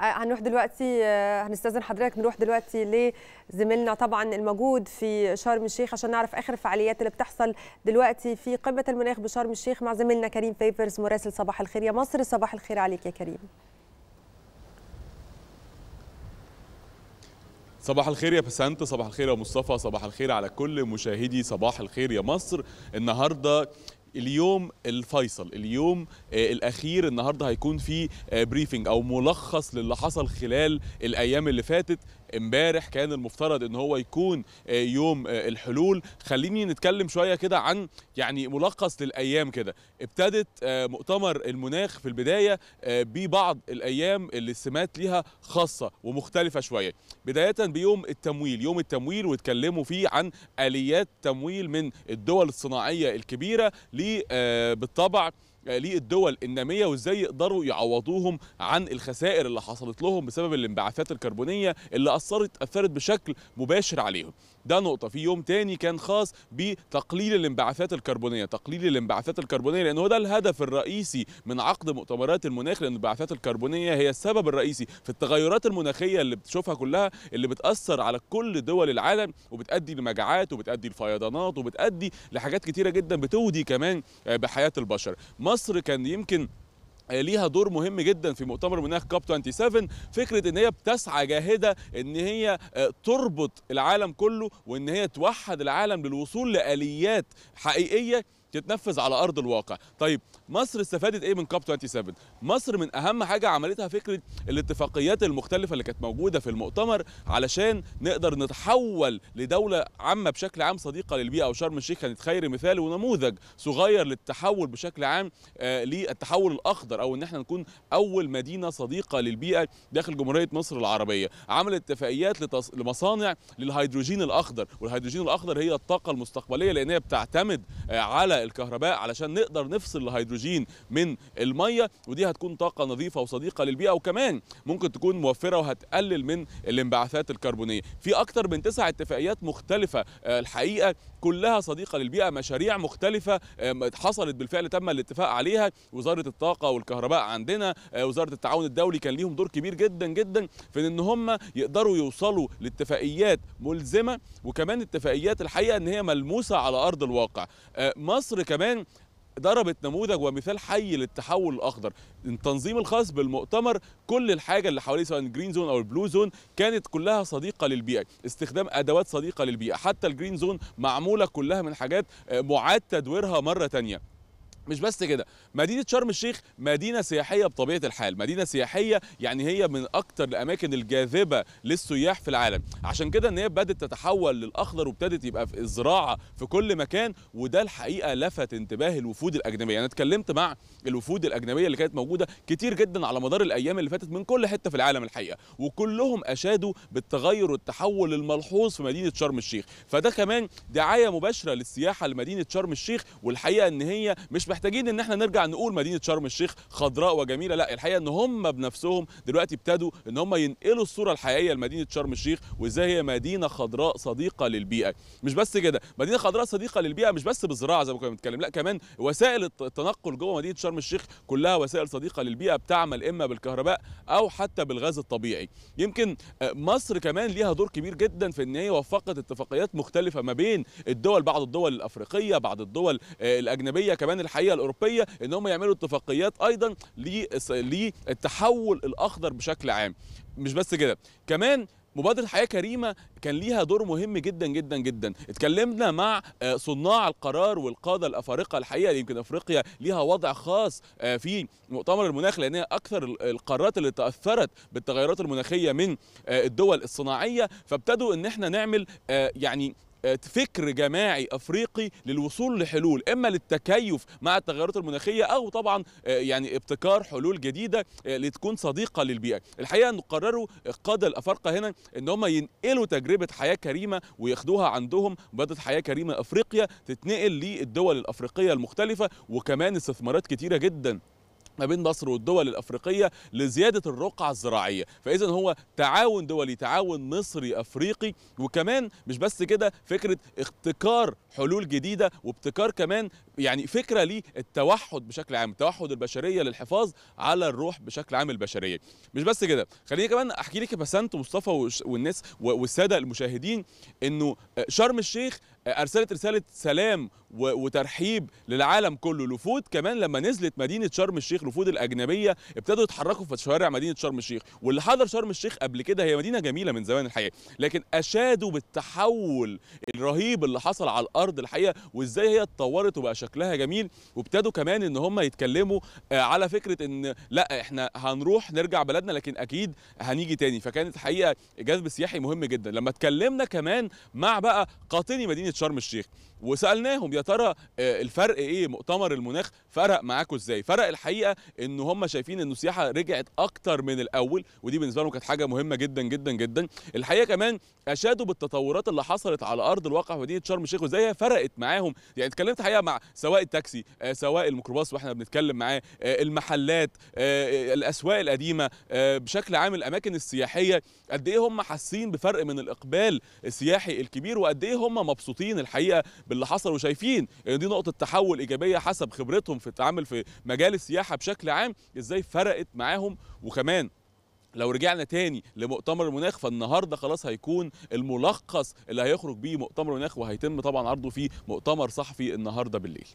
آه، هنروح دلوقتي آه، هنستاذن حضرتك نروح دلوقتي لزميلنا طبعا الموجود في شرم الشيخ عشان نعرف اخر الفعاليات اللي بتحصل دلوقتي في قمه المناخ بشرم الشيخ مع زميلنا كريم فيفرز مراسل صباح الخير يا مصر صباح الخير عليك يا كريم صباح الخير يا بسنت صباح الخير يا مصطفى صباح الخير على كل مشاهدي صباح الخير يا مصر النهارده اليوم الفيصل اليوم آه، الاخير النهارده هيكون في بريفنج آه، او ملخص للي حصل خلال الايام اللي فاتت امبارح كان المفترض ان هو يكون آه، يوم آه، الحلول خليني نتكلم شويه كده عن يعني ملخص للايام كده ابتدت آه، مؤتمر المناخ في البدايه ببعض الايام اللي السمات ليها خاصه ومختلفه شويه بدايه بيوم التمويل يوم التمويل واتكلموا فيه عن اليات تمويل من الدول الصناعيه الكبيره بالطبع للدول الناميه وازاي يقدروا يعوضوهم عن الخسائر اللي حصلت لهم بسبب الانبعاثات الكربونيه اللي اثرت اثرت بشكل مباشر عليهم ده نقطه في يوم تاني كان خاص بتقليل الانبعاثات الكربونيه تقليل الانبعاثات الكربونيه لان هو ده الهدف الرئيسي من عقد مؤتمرات المناخ لان الانبعاثات الكربونيه هي السبب الرئيسي في التغيرات المناخيه اللي بتشوفها كلها اللي بتاثر على كل دول العالم وبتؤدي لمجاعات وبتؤدي لفيضانات وبتؤدي لحاجات كتيره جدا بتودي كمان بحياه البشر مصر كان يمكن آه، ليها دور مهم جدا في مؤتمر مناخ كاب 27 فكره ان هي بتسعى جاهده ان هي آه، تربط العالم كله وان هي توحد العالم للوصول لاليات حقيقيه تتنفذ على ارض الواقع طيب مصر استفادت ايه من كاب 27 مصر من اهم حاجه عملتها فكره الاتفاقيات المختلفه اللي كانت موجوده في المؤتمر علشان نقدر نتحول لدوله عامه بشكل عام صديقه للبيئه وشرم الشيخ كانت خير مثال ونموذج صغير للتحول بشكل عام آه، للتحول الاخضر او ان احنا نكون اول مدينه صديقه للبيئه داخل جمهوريه مصر العربيه عملت اتفاقيات لتص... لمصانع للهيدروجين الاخضر والهيدروجين الاخضر هي الطاقه المستقبليه لان هي بتعتمد آه، على الكهرباء علشان نقدر نفصل الهيدروجين من الميه ودي هتكون طاقه نظيفه وصديقه للبيئه وكمان ممكن تكون موفره وهتقلل من الانبعاثات الكربونيه في اكتر من تسع اتفاقيات مختلفه آه، الحقيقه كلها صديقه للبيئه مشاريع مختلفه آه، حصلت بالفعل تم الاتفاق عليها وزاره الطاقه والكهرباء عندنا آه، وزاره التعاون الدولي كان ليهم دور كبير جدا جدا في ان هم يقدروا يوصلوا لاتفاقيات ملزمه وكمان اتفاقيات الحقيقه ان هي ملموسه على ارض الواقع مصر مصر كمان ضربت نموذج ومثال حي للتحول الاخضر التنظيم الخاص بالمؤتمر كل الحاجه اللي حواليه سواء الجرين زون او البلو زون كانت كلها صديقه للبيئه استخدام ادوات صديقه للبيئه حتى الجرين زون معموله كلها من حاجات آه، معاد تدويرها مره ثانيه مش بس كده مدينه شرم الشيخ مدينه سياحيه بطبيعه الحال مدينه سياحيه يعني هي من اكتر الاماكن الجاذبه للسياح في العالم عشان كده ان هي بدات تتحول للاخضر وابتدت يبقى في الزراعه في كل مكان وده الحقيقه لفت انتباه الوفود الاجنبيه يعني انا اتكلمت مع الوفود الاجنبيه اللي كانت موجوده كتير جدا على مدار الايام اللي فاتت من كل حته في العالم الحقيقه وكلهم اشادوا بالتغير والتحول الملحوظ في مدينه شرم الشيخ فده كمان دعايه مباشره للسياحه لمدينه شرم الشيخ والحقيقه ان هي مش مش محتاجين ان احنا نرجع نقول مدينه شرم الشيخ خضراء وجميله لا الحقيقه ان هم بنفسهم دلوقتي ابتدوا ان هم ينقلوا الصوره الحقيقيه لمدينه شرم الشيخ وازاي هي مدينه خضراء صديقه للبيئه مش بس كده مدينه خضراء صديقه للبيئه مش بس بالزراعه زي ما كنا بنتكلم لا كمان وسائل التنقل جوه مدينه شرم الشيخ كلها وسائل صديقه للبيئه بتعمل اما بالكهرباء او حتى بالغاز الطبيعي يمكن آه، مصر كمان ليها دور كبير جدا في ان هي وفقت اتفاقيات مختلفه ما بين الدول بعض الدول الافريقيه بعض الدول آه، الاجنبيه كمان الحقيقة الحقيقه الاوروبيه ان هم يعملوا اتفاقيات ايضا للتحول الاخضر بشكل عام مش بس كده كمان مبادرة حياة كريمة كان ليها دور مهم جدا جدا جدا اتكلمنا مع آه، صناع القرار والقادة الأفارقة الحقيقة يمكن أفريقيا ليها وضع خاص آه، في مؤتمر المناخ لأنها أكثر القارات اللي تأثرت بالتغيرات المناخية من آه، الدول الصناعية فابتدوا أن احنا نعمل يعني آه، فكر جماعي افريقي للوصول لحلول اما للتكيف مع التغيرات المناخيه او طبعا آه، يعني ابتكار حلول جديده آه، لتكون صديقه للبيئه الحقيقه ان قرروا قاده الافارقه هنا ان هم ينقلوا تجربه حياه كريمه وياخدوها عندهم بدت حياه كريمه افريقيا تتنقل للدول الافريقيه المختلفه وكمان استثمارات كتيره جدا ما بين مصر والدول الافريقيه لزياده الرقعه الزراعيه، فاذا هو تعاون دولي تعاون مصري افريقي وكمان مش بس كده فكره ابتكار حلول جديده وابتكار كمان يعني فكره للتوحد بشكل عام توحد البشريه للحفاظ على الروح بشكل عام البشريه مش بس كده خليني كمان احكي لك يا بسنت مصطفى والناس والساده المشاهدين انه آه، شرم الشيخ آه، ارسلت رساله سلام وترحيب للعالم كله الوفود كمان لما نزلت مدينه شرم الشيخ الوفود الاجنبيه ابتدوا يتحركوا في شوارع مدينه شرم الشيخ واللي حضر شرم الشيخ قبل كده هي مدينه جميله من زمان الحقيقه لكن اشادوا بالتحول الرهيب اللي حصل على الارض الحقيقه وازاي هي اتطورت وبقى شكلها شكلها جميل وابتدوا كمان ان هم يتكلموا آه، على فكره ان لا احنا هنروح نرجع بلدنا لكن اكيد هنيجي تاني فكانت حقيقه جذب سياحي مهم جدا لما اتكلمنا كمان مع بقى قاطني مدينه شرم الشيخ وسالناهم يا ترى آه، الفرق ايه مؤتمر المناخ فرق معاكم ازاي فرق الحقيقه ان هم شايفين ان السياحه رجعت اكتر من الاول ودي بالنسبه لهم كانت حاجه مهمه جدا جدا جدا الحقيقه كمان اشادوا بالتطورات اللي حصلت على ارض الواقع في مدينه شرم الشيخ وازاي هي فرقت معاهم يعني اتكلمت حقيقه مع سواء التاكسي آه، سواء الميكروباص واحنا بنتكلم معاه آه، المحلات آه، الاسواق القديمه بشكل عام الاماكن السياحيه قد ايه هم حاسين بفرق من الاقبال السياحي الكبير وقد ايه هم مبسوطين الحقيقه باللي حصل وشايفين ان دي نقطه تحول ايجابيه حسب خبرتهم في التعامل في مجال السياحه بشكل عام ازاي فرقت معاهم وكمان لو رجعنا تاني لمؤتمر المناخ فالنهارده خلاص هيكون الملخص اللي هيخرج بيه مؤتمر المناخ وهيتم طبعا عرضه في مؤتمر صحفي النهارده بالليل